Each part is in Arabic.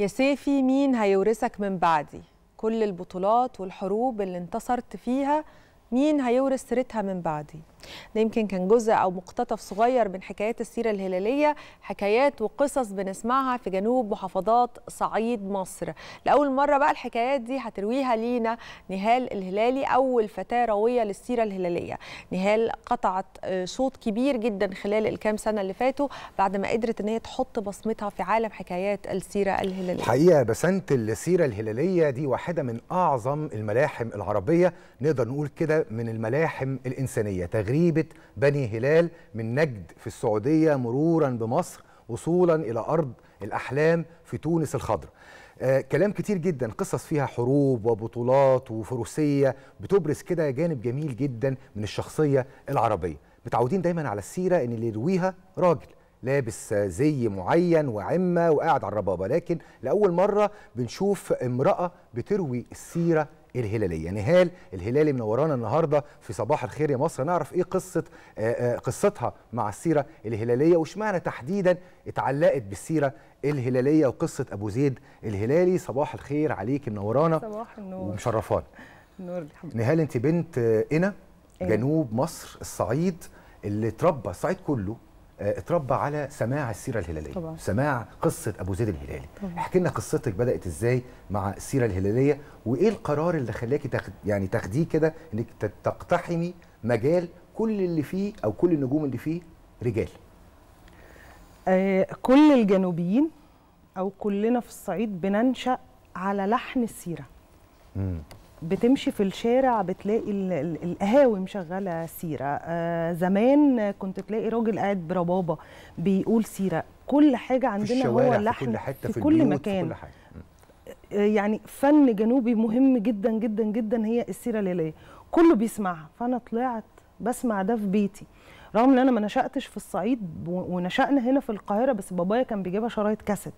يا سيفي مين هيورثك من بعدي كل البطولات والحروب اللي انتصرت فيها مين هيورث سيرتها من بعدي ده يمكن كان جزء او مقتطف صغير من حكايات السيره الهلاليه حكايات وقصص بنسمعها في جنوب محافظات صعيد مصر لاول مره بقى الحكايات دي هترويها لينا نهال الهلالي اول فتاه راويه للسيره الهلاليه نهال قطعت شوط آه، كبير جدا خلال الكام سنه اللي فاتوا بعد ما قدرت ان هي تحط بصمتها في عالم حكايات السيره الهلاليه الحقيقه بسنت السيره الهلاليه دي واحده من اعظم الملاحم العربيه نقدر نقول كده من الملاحم الانسانيه تغريبة بني هلال من نجد في السعودية مرورا بمصر وصولا إلى أرض الأحلام في تونس الخضراء آه كلام كتير جدا قصص فيها حروب وبطولات وفروسية بتبرز كده جانب جميل جدا من الشخصية العربية متعودين دايما على السيرة إن اللي يرويها راجل لابس زي معين وعمة وقاعد على الربابة لكن لأول مرة بنشوف امرأة بتروي السيرة الهلاليه نهال الهلالي منورانا النهارده في صباح الخير يا مصر نعرف ايه قصه آه، آه، قصتها مع السيره الهلاليه واشمعنى تحديدا اتعلقت بالسيره الهلاليه وقصه ابو زيد الهلالي صباح الخير عليك منورانا صباح النور ومشرفانا نور نهال انت بنت قنا آه، إيه. جنوب مصر الصعيد اللي اتربى الصعيد كله آه، اتربى على سماع السيره الهلاليه طبعا. سماع قصه ابو زيد الهلالي احكي لنا قصتك بدات ازاي مع السيره الهلاليه وايه القرار اللي خلاكي تاخد يعني تاخديه كده انك تقتحمي مجال كل اللي فيه او كل النجوم اللي فيه رجال آه كل الجنوبيين او كلنا في الصعيد بننشا على لحن السيره مم. بتمشي في الشارع بتلاقي القهاوي مشغله سيره آه زمان كنت تلاقي راجل قاعد بربابه بيقول سيره كل حاجه عندنا هو اللحن في كل حته في, في كل مكان في كل حاجة. آه، يعني فن جنوبي مهم جدا جدا جدا هي السيره الليليه كله بيسمعها فانا طلعت بسمع ده في بيتي رغم ان انا ما نشاتش في الصعيد ونشانا هنا في القاهره بس بابايا كان بيجيبها شرايط كاسيت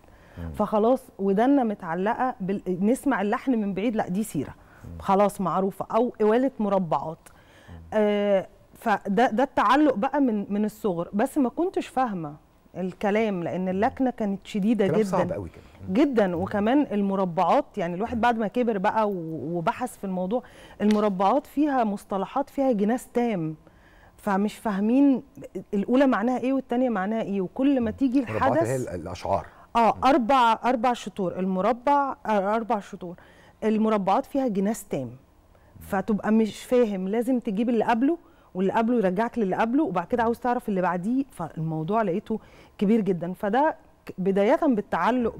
فخلاص ودنا متعلقه بال... نسمع اللحن من بعيد لا دي سيره خلاص معروفه او قواله مربعات آه فده ده التعلق بقى من من الصغر بس ما كنتش فاهمه الكلام لان اللكنه كانت شديده جدا صعب قوي كده. جدا وكمان المربعات يعني الواحد بعد ما كبر بقى وبحث في الموضوع المربعات فيها مصطلحات فيها جناس تام فمش فاهمين الاولى معناها ايه والثانيه معناها ايه وكل ما تيجي الحدث هي الاشعار اه اربع اربع شطور المربع آه، اربع شطور المربعات فيها جناس تام فتبقى مش فاهم لازم تجيب اللي قبله واللي قبله يرجعك للي قبله وبعد كده عاوز تعرف اللي بعديه فالموضوع لقيته كبير جدا فده بدايه بالتعلق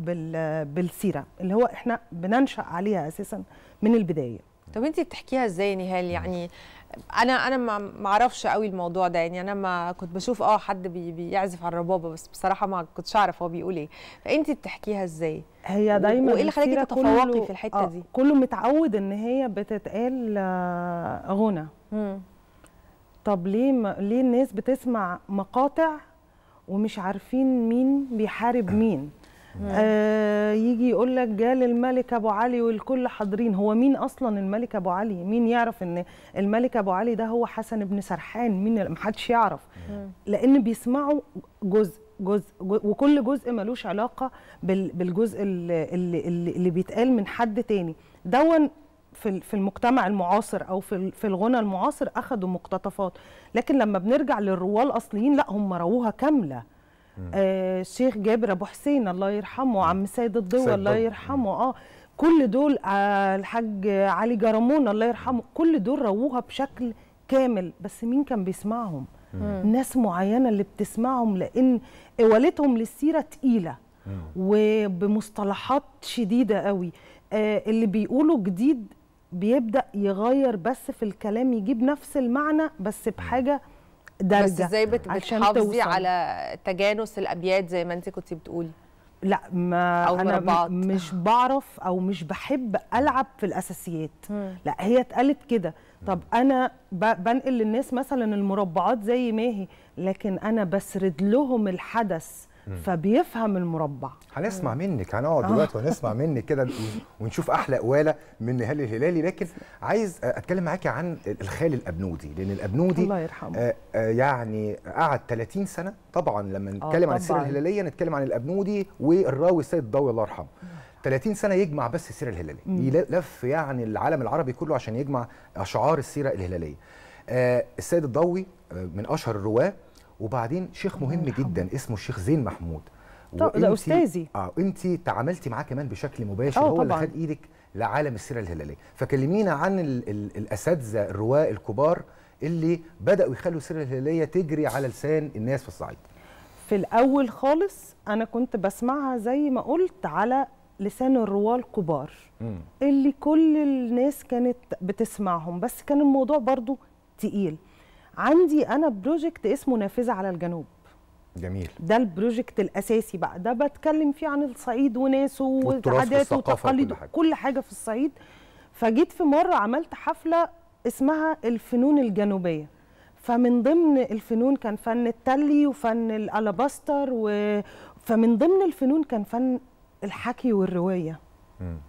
بالسيره اللي هو احنا بننشا عليها اساسا من البدايه طب انت بتحكيها ازاي نهال يعني انا انا ما اعرفش قوي الموضوع ده يعني انا ما كنت بشوف اه حد بي بيعزف على الربابه بس بصراحه ما كنتش اعرف هو بيقول ايه فانت بتحكيها ازاي هي دايما وايه اللي خلاكي تتفوقي في الحته آه دي كله متعود ان هي بتتقال آه، غنى طب ليه ليه الناس بتسمع مقاطع ومش عارفين مين بيحارب مين آه يجي يقول لك جال الملك ابو علي والكل حاضرين هو مين اصلا الملك ابو علي مين يعرف ان الملك ابو علي ده هو حسن بن سرحان مين محدش يعرف لان بيسمعوا جزء جزء وكل جزء ملوش علاقه بالجزء اللي, اللي, اللي بيتقال من حد تاني دون في في المجتمع المعاصر او في في الغنى المعاصر اخذوا مقتطفات لكن لما بنرجع للرواه الاصليين لا هم رووها كامله الشيخ آه، جابر ابو حسين الله يرحمه عم سيد الضوى الله يرحمه اه كل دول آه، الحاج علي جرمون الله يرحمه كل دول رووها بشكل كامل بس مين كان بيسمعهم ناس معينه اللي بتسمعهم لان والتهم للسيره تقيله وبمصطلحات شديده قوي آه اللي بيقولوا جديد بيبدا يغير بس في الكلام يجيب نفس المعنى بس بحاجه درجه بس ازاي بتحافظي على تجانس الابيات زي ما انت كنت بتقولي لا ما أو انا مش بعرف او مش بحب العب في الاساسيات لا هي اتقالت كده طب انا بنقل للناس مثلا المربعات زي ماهي لكن انا بسرد لهم الحدث فبيفهم المربع هنسمع منك هنقعد آه. دلوقتي وهنسمع منك كده ونشوف احلى قواله من نهال الهلالي لكن عايز اتكلم معاكي عن الخال الابنودي لان الابنودي الله يرحمه آه، آه، يعني قعد 30 سنه طبعا لما نتكلم عن السيره الهلاليه نتكلم عن الابنودي والراوي السيد الضوي الله يرحمه 30 سنه يجمع بس السيره الهلاليه يلف يعني العالم العربي كله عشان يجمع اشعار السيره الهلاليه السيد الضوي من اشهر الرواه وبعدين شيخ مهم جدا اسمه الشيخ زين محمود ده استاذي اه انت تعاملتي معاه كمان بشكل مباشر آه، هو اللي خد ايدك لعالم السيره الهلاليه فكلمينا عن ال ال الاساتذه الرواه الكبار اللي بداوا يخلوا السيره الهلاليه تجري على لسان الناس في الصعيد في الاول خالص انا كنت بسمعها زي ما قلت على لسان الرواه الكبار اللي كل الناس كانت بتسمعهم بس كان الموضوع برضو تقيل عندي انا بروجكت اسمه نافذه على الجنوب جميل ده البروجكت الاساسي بقى ده بتكلم فيه عن الصعيد وناسه وعاداته وتقاليده كل, كل حاجه في الصعيد فجيت في مره عملت حفله اسمها الفنون الجنوبيه فمن ضمن الفنون كان فن التلي وفن الالاباستر و... فمن ضمن الفنون كان فن الحكي والروايه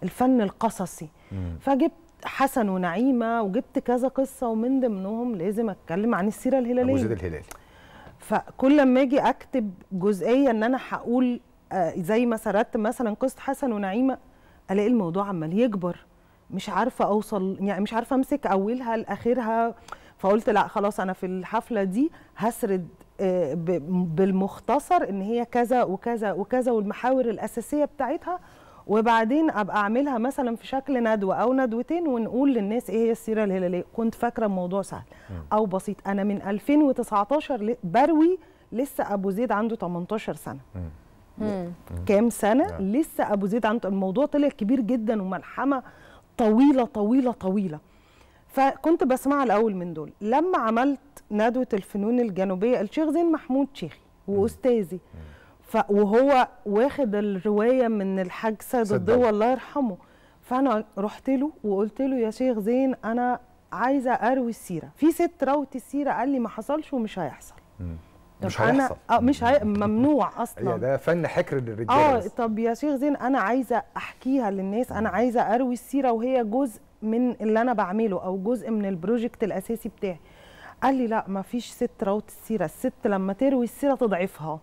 الفن القصصي م. فجبت حسن ونعيمه وجبت كذا قصه ومن ضمنهم لازم اتكلم عن السيره الهلاليه ابو زيد الهلالي فكل لما اجي اكتب جزئيه ان انا هقول آه، زي ما سردت مثلا قصه حسن ونعيمه الاقي الموضوع عمال يكبر مش عارفه اوصل يعني مش عارفه امسك اولها لاخرها فقلت لا خلاص انا في الحفله دي هسرد آه، بالمختصر ان هي كذا وكذا وكذا والمحاور الاساسيه بتاعتها وبعدين ابقى اعملها مثلا في شكل ندوه او ندوتين ونقول للناس ايه هي السيره الهلاليه كنت فاكره الموضوع سهل او بسيط انا من 2019 بروي لسه ابو زيد عنده 18 سنه كام سنه لسه ابو زيد عنده الموضوع طلع كبير جدا وملحمه طويله طويله طويله فكنت بسمع الاول من دول لما عملت ندوه الفنون الجنوبيه الشيخ زين محمود شيخي واستاذي وهو واخد الروايه من الحاج سيد الضوء الله يرحمه فانا رحت له وقلت له يا شيخ زين انا عايزه اروي السيره في ست روت السيره قال لي ما حصلش ومش هيحصل مم. مش هيحصل أنا آه مش هي... ممنوع اصلا ده فن حكر للرجاله اه طب يا شيخ زين انا عايزه احكيها للناس انا عايزه اروي السيره وهي جزء من اللي انا بعمله او جزء من البروجكت الاساسي بتاعي قال لي لا ما فيش ست روت السيره الست لما تروي السيره تضعفها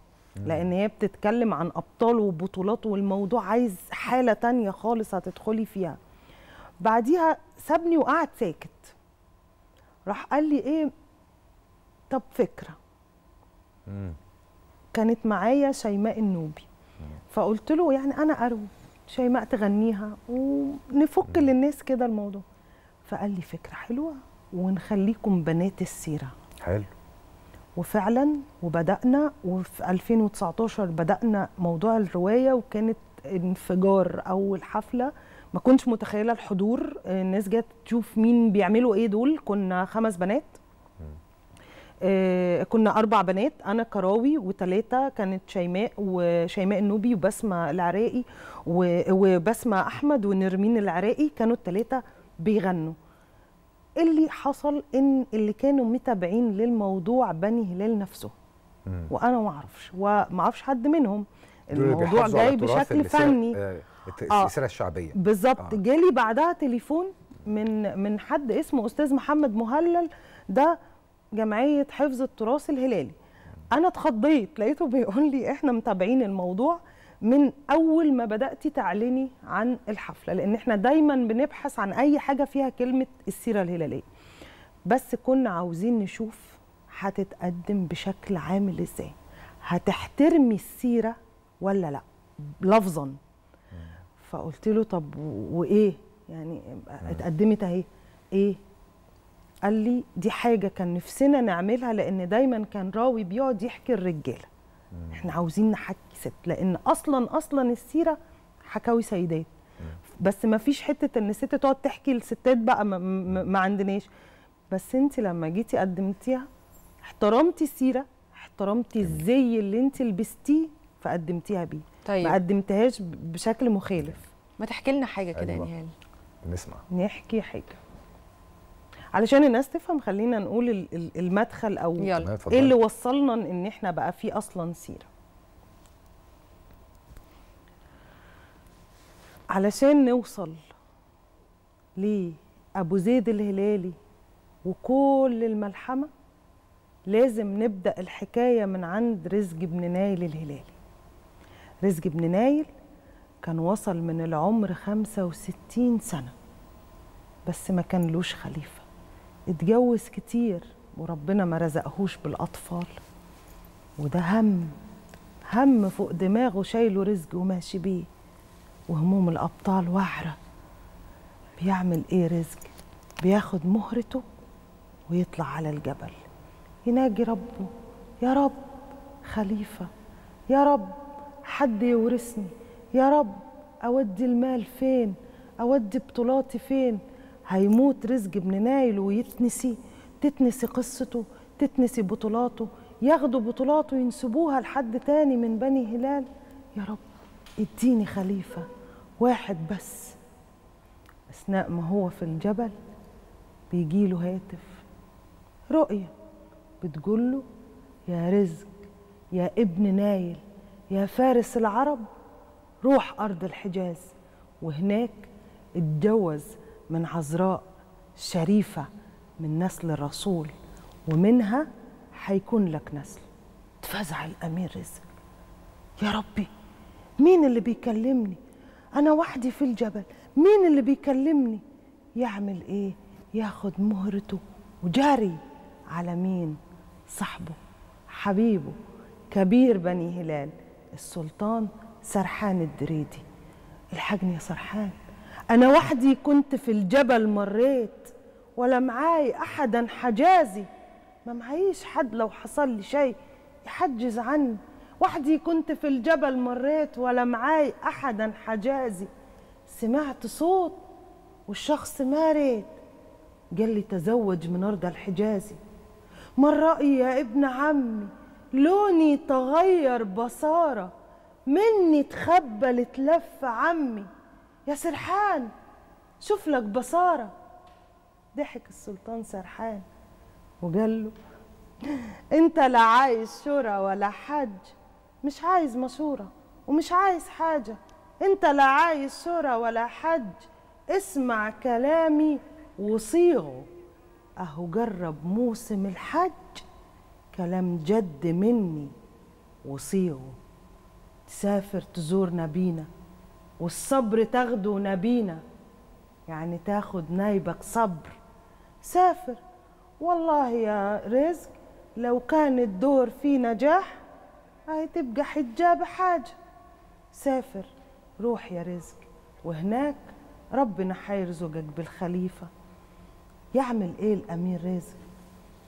لان هي بتتكلم عن ابطاله وبطولاته والموضوع عايز حاله تانية خالص هتدخلي فيها بعديها سابني وقعد ساكت راح قال لي ايه طب فكره مم. كانت معايا شيماء النوبي مم. فقلت له يعني انا ارو شيماء تغنيها ونفك مم. للناس كده الموضوع فقال لي فكره حلوه ونخليكم بنات السيره حلو وفعلا وبدانا وفي 2019 بدانا موضوع الروايه وكانت انفجار اول حفله ما كنتش متخيله الحضور الناس جت تشوف مين بيعملوا ايه دول كنا خمس بنات آه كنا اربع بنات انا كراوي وثلاثه كانت شيماء وشيماء النوبي وبسمه العراقي وبسمه احمد ونرمين العراقي كانوا الثلاثه بيغنوا اللي حصل ان اللي كانوا متابعين للموضوع بني هلال نفسه وانا ما اعرفش وما اعرفش حد منهم الموضوع جاي بشكل فني آه, آه. الشعبيه بالظبط آه. جالي بعدها تليفون من من حد اسمه استاذ محمد مهلل ده جمعيه حفظ التراث الهلالي انا اتخضيت لقيته بيقول لي احنا متابعين الموضوع من اول ما بداتي تعلني عن الحفله لان احنا دايما بنبحث عن اي حاجه فيها كلمه السيره الهلاليه بس كنا عاوزين نشوف هتتقدم بشكل عامل ازاي هتحترمي السيره ولا لا لفظا فقلت له طب وايه يعني اتقدمت اهي ايه قال لي دي حاجه كان نفسنا نعملها لان دايما كان راوي بيقعد يحكي الرجاله احنا عاوزين نحكي ست لان اصلا اصلا السيره حكاوي سيدات بس ما فيش حته ان الست تقعد تحكي للستات بقى ما, ما عندناش بس انت لما جيتي قدمتيها احترمتي السيره احترمتي الزي اللي انت لبستيه فقدمتيها بيه طيب. ما قدمتهاش بشكل مخالف ما تحكي لنا حاجه كده يا أيوة. نهال نسمع نحكي حاجه علشان الناس تفهم خلينا نقول المدخل او ايه اللي وصلنا ان احنا بقى في اصلا سيره علشان نوصل لابو زيد الهلالي وكل الملحمه لازم نبدا الحكايه من عند رزق بن نايل الهلالي رزق بن نايل كان وصل من العمر 65 سنه بس ما كان لوش خليفه اتجوز كتير وربنا ما رزقهوش بالأطفال وده هم هم فوق دماغه شايله رزق وماشي بيه وهموم الأبطال وعرة بيعمل إيه رزق بياخد مهرته ويطلع على الجبل يناجي ربه يا رب خليفة يا رب حد يورثني يا رب أودي المال فين أودي بطولاتي فين هيموت رزق ابن نايل ويتنسي تتنسي قصته تتنسي بطولاته ياخدوا بطولاته ينسبوها لحد تاني من بني هلال يا رب اديني خليفة واحد بس أثناء ما هو في الجبل بيجيله هاتف رؤية بتقوله يا رزق يا ابن نايل يا فارس العرب روح أرض الحجاز وهناك اتجوز من عذراء شريفة من نسل الرسول ومنها هيكون لك نسل اتفزع الأمير رزق يا ربي مين اللي بيكلمني أنا وحدي في الجبل مين اللي بيكلمني يعمل إيه ياخد مهرته وجاري على مين صاحبه حبيبه كبير بني هلال السلطان سرحان الدريدي الحجن يا سرحان أنا وحدي كنت في الجبل مريت ولا معاي أحدا حجازي ما معيش حد لو حصل لي شيء يحجز عني وحدي كنت في الجبل مريت ولا معاي أحدا حجازي سمعت صوت والشخص ما ريت قال لي تزوج من أرض الحجازي ما الرأي يا ابن عمي لوني تغير بصارة مني تخبلت لف عمي يا سرحان شوف لك بصارة ضحك السلطان سرحان وقال له انت لا عايز شورى ولا حج مش عايز مشورة ومش عايز حاجة انت لا عايز شورى ولا حج اسمع كلامي وصيغه اهو جرب موسم الحج كلام جد مني وصيغه تسافر تزور نبينا والصبر تاخده نبينا يعني تاخد نايبك صبر سافر والله يا رزق لو كان الدور فيه نجاح هتبقى حجاب حاجة سافر روح يا رزق وهناك ربنا حيرزقك بالخليفة يعمل ايه الامير رزق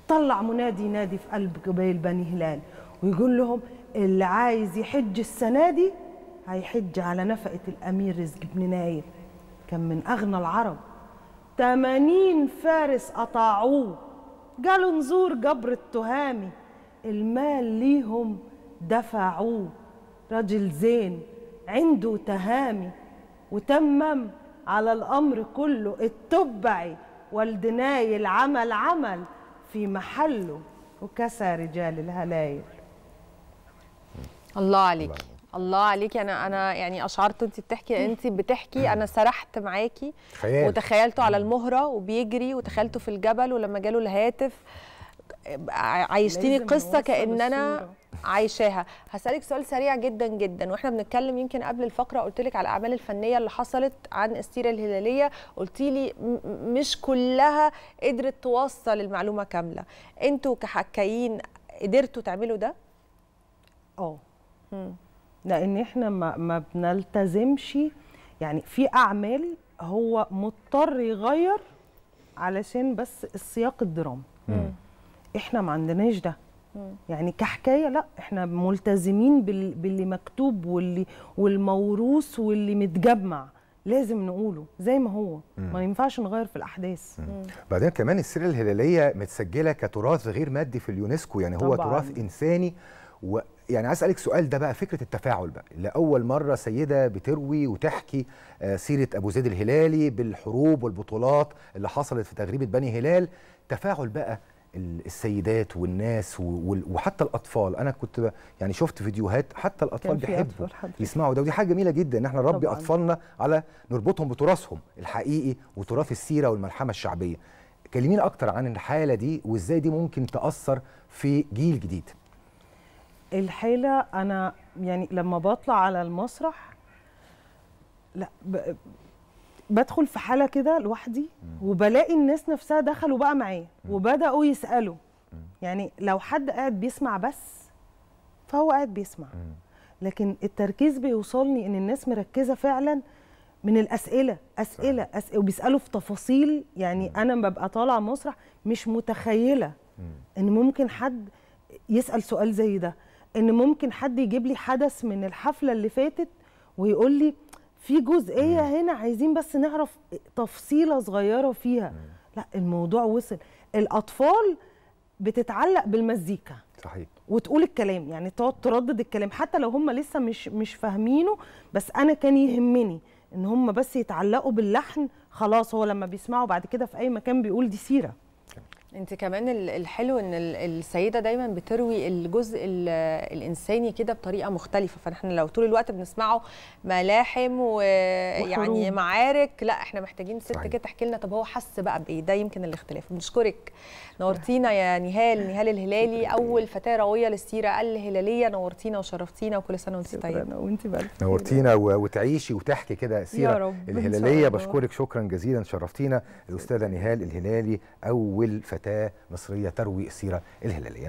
طلع منادي ينادي في قلب قبيل بني هلال ويقول لهم اللي عايز يحج السنة دي هيحج على نفقة الأمير رزق بن نايف كان من أغنى العرب 80 فارس قطعوه قالوا نزور قبر التهامي المال ليهم دفعوه راجل زين عنده تهامي وتمم على الأمر كله اتبعي والدناي العمل عمل في محله وكسى رجال الهلايل الله عليك الله عليكي انا انا يعني اشعرت انت بتحكي انت بتحكي انا سرحت معاكي خيال. وتخيلته على المهره وبيجري وتخيلته في الجبل ولما جاله الهاتف عايشتيني قصه كان انا عايشاها هسالك سؤال سريع جدا جدا واحنا بنتكلم يمكن قبل الفقره قلت لك على الاعمال الفنيه اللي حصلت عن السيره الهلاليه قلت لي مش كلها قدرت توصل المعلومه كامله انتوا كحكايين قدرتوا تعملوا ده اه لان احنا ما, ما بنلتزمش يعني في اعمال هو مضطر يغير علشان بس السياق الدرامي احنا ما عندناش ده يعني كحكايه لا احنا ملتزمين بال... باللي مكتوب واللي والموروث واللي متجمع لازم نقوله زي ما هو ما ينفعش نغير في الاحداث بعدين كمان السيره الهلاليه متسجله كتراث غير مادي في اليونسكو يعني هو طبعاً. تراث انساني و يعني عايز اسالك سؤال ده بقى فكره التفاعل بقى لاول مره سيده بتروي وتحكي آه، سيره ابو زيد الهلالي بالحروب والبطولات اللي حصلت في تغريبه بني هلال تفاعل بقى السيدات والناس وحتى الاطفال انا كنت يعني شفت فيديوهات حتى الاطفال بيحبوا يسمعوا ده ودي حاجه جميله جدا ان احنا نربي اطفالنا على نربطهم بتراثهم الحقيقي وتراث السيره والملحمه الشعبيه كلمينا اكتر عن الحاله دي وازاي دي ممكن تاثر في جيل جديد الحالة أنا يعني لما بطلع على المسرح لا بدخل في حالة كده لوحدي وبلاقي الناس نفسها دخلوا بقى معايا وبدأوا يسألوا يعني لو حد قاعد بيسمع بس فهو قاعد بيسمع لكن التركيز بيوصلني ان الناس مركزه فعلا من الاسئله اسئله اسئله وبيسالوا في تفاصيل يعني انا ببقى طالعه مسرح مش متخيله ان ممكن حد يسال سؤال زي ده ان ممكن حد يجيب لي حدث من الحفله اللي فاتت ويقول لي في جزئيه هنا عايزين بس نعرف تفصيله صغيره فيها لا الموضوع وصل الاطفال بتتعلق بالمزيكا صحيح وتقول الكلام يعني تقعد تردد الكلام حتى لو هم لسه مش مش فاهمينه بس انا كان يهمني ان هم بس يتعلقوا باللحن خلاص هو لما بيسمعوا بعد كده في اي مكان بيقول دي سيره انت كمان الحلو ان السيده دايما بتروي الجزء الانساني كده بطريقه مختلفه فاحنا لو طول الوقت بنسمعه ملاحم ويعني معارك لا احنا محتاجين ست طيب. كده تحكي لنا طب هو حس بقى بايه ده يمكن الاختلاف بنشكرك نورتينا يا نهال نهال الهلالي اول فتاه راويه للسيره الهلاليه نورتينا وشرفتينا وكل سنه وانت طيبه وانت بقى نورتينا وتعيشي وتحكي كده سيره الهلاليه بشكرك شكرا جزيلا شرفتينا الاستاذه نهال الهلالي اول فتاه فتاة مصرية تروي السيرة الهلالية